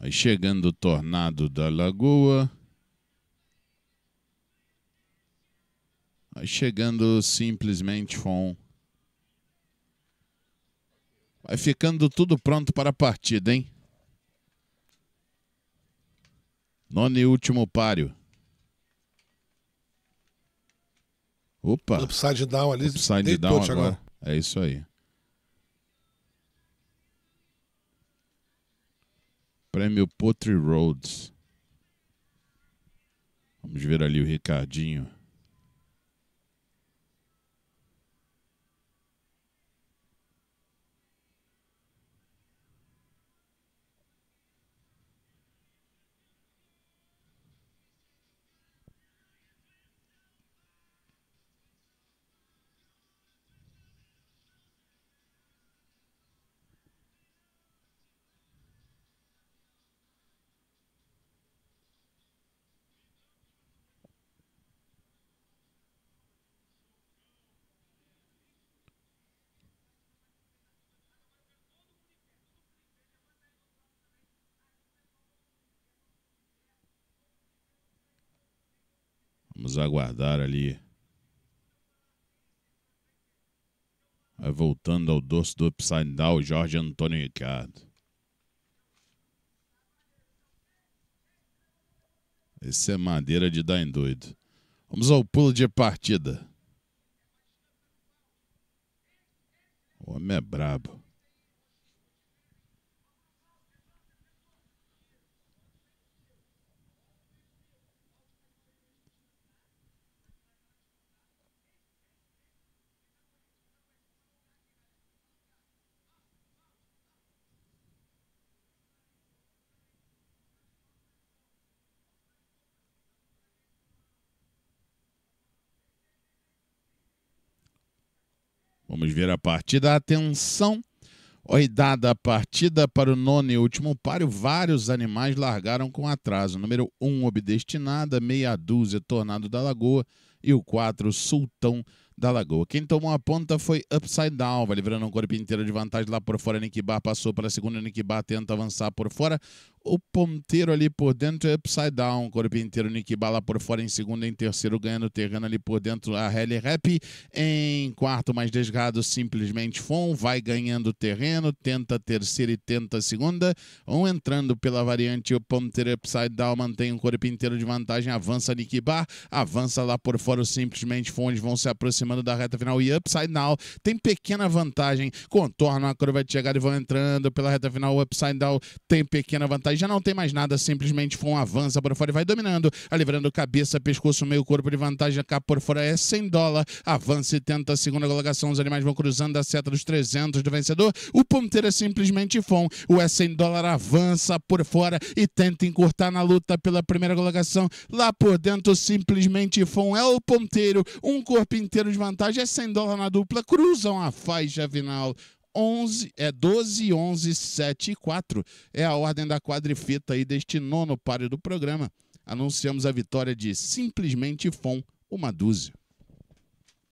Aí chegando o tornado da lagoa. Aí chegando simplesmente Fon. Vai ficando tudo pronto para a partida, hein? Nono e último páreo. Opa. Upside down ali. Upside down agora. agora. É isso aí. Prêmio Pottery Roads. Vamos ver ali o Ricardinho. aguardar ali. Vai voltando ao doce do Upside Down, Jorge Antônio Ricardo. Esse é madeira de dar em doido. Vamos ao pulo de partida. O homem é brabo. Vamos ver a partida. Atenção! Oi, dada a partida para o nono e último páreo, vários animais largaram com atraso. Número 1, um, Obdestinada, meia dúzia, Tornado da Lagoa e o 4, Sultão da Lagoa. Quem tomou a ponta foi Upside Down, vai livrando um corpo inteiro de vantagem lá por fora. Nick Bar passou para a segunda, Nick Bar tenta avançar por fora o ponteiro ali por dentro é upside down. Corpo inteiro, Nick Bala por fora em segundo, em terceiro, ganhando terreno ali por dentro. A Rally Rap em quarto, mais desgado, simplesmente Fon. Vai ganhando terreno, tenta terceira e tenta segunda. Um entrando pela variante, o ponteiro é upside down mantém o corpo inteiro de vantagem. Avança Nick Bar, avança lá por fora, simplesmente Fon. Eles vão se aproximando da reta final e upside down tem pequena vantagem. Contornam a curva de chegada e vão entrando pela reta final. O upside down tem pequena vantagem já não tem mais nada, simplesmente foi um avança por fora e vai dominando, livrando cabeça, pescoço, meio corpo de vantagem, cá por fora é 100 dólar, avança e tenta a segunda colocação, os animais vão cruzando a seta dos 300 do vencedor, o ponteiro é simplesmente fom o é 100 dólar avança por fora e tenta encurtar na luta pela primeira colocação, lá por dentro simplesmente fom é o ponteiro, um corpo inteiro de vantagem, é 100 dólar na dupla, cruzam a faixa final, 11, é 12, 11, 7 e 4. É a ordem da quadrifeta aí deste nono páreo do programa. Anunciamos a vitória de Simplesmente Fom, uma dúzia.